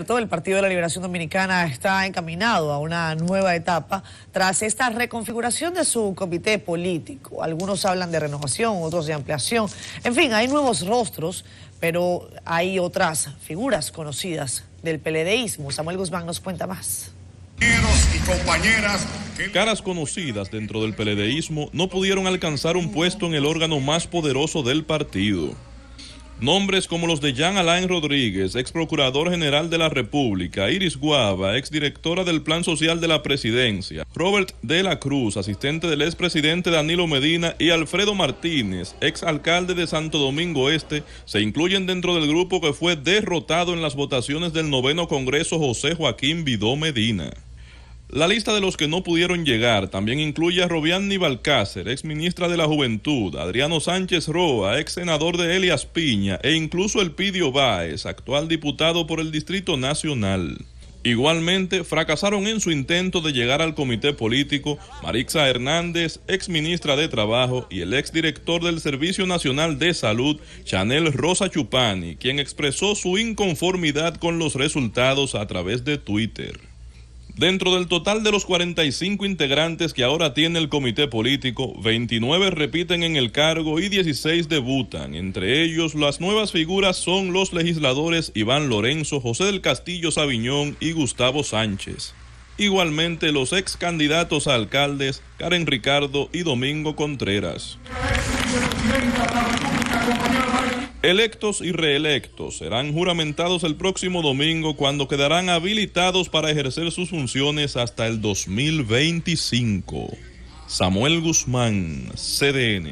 El Partido de la Liberación Dominicana está encaminado a una nueva etapa tras esta reconfiguración de su comité político. Algunos hablan de renovación, otros de ampliación. En fin, hay nuevos rostros, pero hay otras figuras conocidas del PLDismo. Samuel Guzmán nos cuenta más. Caras conocidas dentro del peledeísmo no pudieron alcanzar un puesto en el órgano más poderoso del partido. Nombres como los de Jean Alain Rodríguez, ex procurador general de la República, Iris Guava, ex directora del Plan Social de la Presidencia, Robert de la Cruz, asistente del expresidente Danilo Medina y Alfredo Martínez, ex alcalde de Santo Domingo Este, se incluyen dentro del grupo que fue derrotado en las votaciones del noveno Congreso José Joaquín Vidó Medina. La lista de los que no pudieron llegar también incluye a robián Balcácer, ex ministra de la Juventud, Adriano Sánchez Roa, ex senador de Elias Piña e incluso Elpidio Báez, actual diputado por el Distrito Nacional. Igualmente, fracasaron en su intento de llegar al comité político Marixa Hernández, ex ministra de Trabajo, y el ex director del Servicio Nacional de Salud, Chanel Rosa Chupani, quien expresó su inconformidad con los resultados a través de Twitter. Dentro del total de los 45 integrantes que ahora tiene el comité político, 29 repiten en el cargo y 16 debutan. Entre ellos, las nuevas figuras son los legisladores Iván Lorenzo, José del Castillo Sabiñón y Gustavo Sánchez. Igualmente, los ex candidatos a alcaldes Karen Ricardo y Domingo Contreras. Electos y reelectos serán juramentados el próximo domingo cuando quedarán habilitados para ejercer sus funciones hasta el 2025. Samuel Guzmán, CDN.